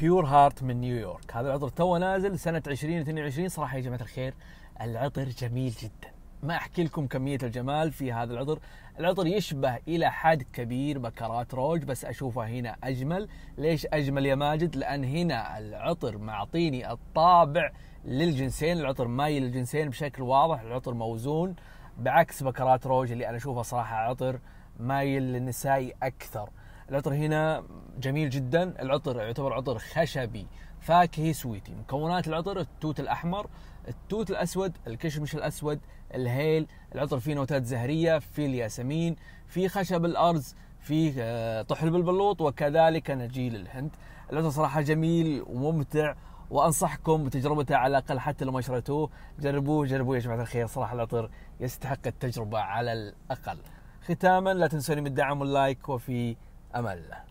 بيور هارت من نيويورك هذا العطر تو نازل سنه 2022 صراحه يا جماعه الخير العطر جميل جدا ما احكي لكم كميه الجمال في هذا العطر العطر يشبه الى حد كبير بكرات روج بس اشوفه هنا اجمل ليش اجمل يا ماجد لان هنا العطر معطيني الطابع للجنسين العطر مايل للجنسين بشكل واضح العطر موزون بعكس بكرات روج اللي انا اشوفه صراحه عطر مايل للنسائي اكثر العطر هنا جميل جدا العطر يعتبر عطر خشبي فاكهي سويتي مكونات العطر التوت الأحمر التوت الأسود الكشمش الأسود الهيل العطر فيه نوتات زهرية فيه الياسمين فيه خشب الأرز فيه آه، طحل بالبلوط وكذلك نجيل الهند العطر صراحة جميل وممتع وانصحكم بتجربته على الاقل حتى لو ما شريتوه جربوه جربوه يا جماعه الخير صراحه العطر يستحق التجربه على الاقل ختاما لا تنسوني من الدعم واللايك وفي أمل